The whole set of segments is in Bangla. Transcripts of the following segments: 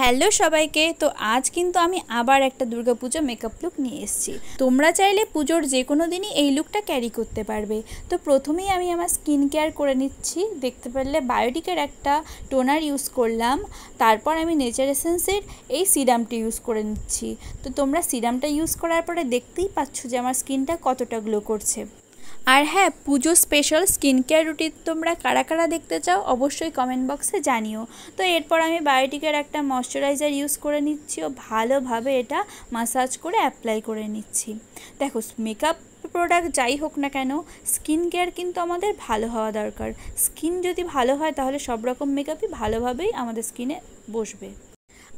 হ্যালো সবাইকে তো আজ কিন্তু আমি আবার একটা দুর্গাপুজো মেকআপ লুক নিয়ে এসেছি তোমরা চাইলে পুজোর যে কোনো দিনই এই লুকটা ক্যারি করতে পারবে তো প্রথমেই আমি আমার স্কিন কেয়ার করে নিচ্ছি দেখতে পারলে বায়োটিকের একটা টোনার ইউজ করলাম তারপর আমি নেচার এসেন্সের এই সিরামটা ইউজ করে নিচ্ছি তো তোমরা সিরামটা ইউজ করার পরে দেখতেই পাচ্ছ যে আমার স্কিনটা কতটা গ্লো করছে আর হ্যাঁ পুজো স্পেশাল স্কিন কেয়ার রুটিন তোমরা কারা কারা দেখতে চাও অবশ্যই কমেন্ট বক্সে জানিও তো এরপর আমি বায়োটিকের একটা ময়শ্চারাইজার ইউজ করে নিচ্ছি ও ভালোভাবে এটা মাসাজ করে অ্যাপ্লাই করে নিচ্ছি দেখো মেকআপ প্রোডাক্ট যাই হোক না কেন স্কিন কেয়ার কিন্তু আমাদের ভালো হওয়া দরকার স্কিন যদি ভালো হয় তাহলে সব রকম মেকআপই ভালোভাবেই আমাদের স্কিনে বসবে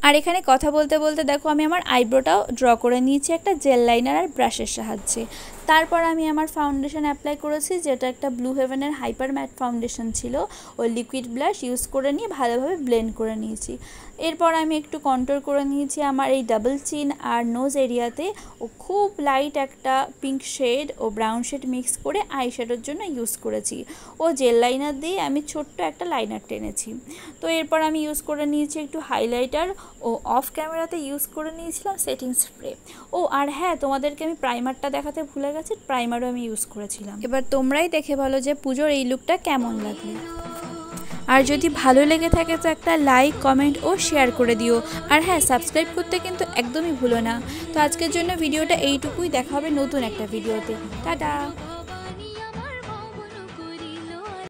আর এখানে কথা বলতে বলতে দেখো আমি আমার আইব্রোটাও ড্র করে নিয়েছি একটা জেল লাইনার আর ব্রাশের সাহায্যে তারপর আমি আমার ফাউন্ডেশন অ্যাপ্লাই করেছি যেটা একটা ব্লু হেভেনের হাইপার ম্যাট ফাউন্ডেশন ছিল ও লিকুইড ব্লাশ ইউজ করে নিয়ে ভালোভাবে ব্লেন্ড করে নিয়েছি এরপর আমি একটু কন্ট্রোল করে নিয়েছি আমার এই ডাবল চিন আর নোজ এরিয়াতে ও খুব লাইট একটা পিঙ্ক শেড ও ব্রাউন শেড মিক্স করে আই শ্যাডোর জন্য ইউজ করেছি ও জেল লাইনার দিয়ে আমি ছোট্ট একটা লাইনার টেনেছি তো এরপর আমি ইউজ করে নিয়েছি একটু হাইলাইটার ও অফ ক্যামেরাতে ইউজ করে নিয়েছিলাম সেটিং স্প্রে ও আর হ্যাঁ তোমাদেরকে আমি প্রাইমারটা দেখাতে ভুলে গেছি প্রাইমারও আমি ইউজ করেছিলাম এবার তোমরাই দেখে বলো যে পুজোর এই লুকটা কেমন লাগে আর যদি ভালো লেগে থাকে তো একটা লাইক কমেন্ট ও শেয়ার করে দিও আর হ্যাঁ সাবস্ক্রাইব করতে কিন্তু একদমই ভুলো না তো আজকের জন্য ভিডিওটা এইটুকুই দেখা হবে নতুন একটা ভিডিওতে টাটা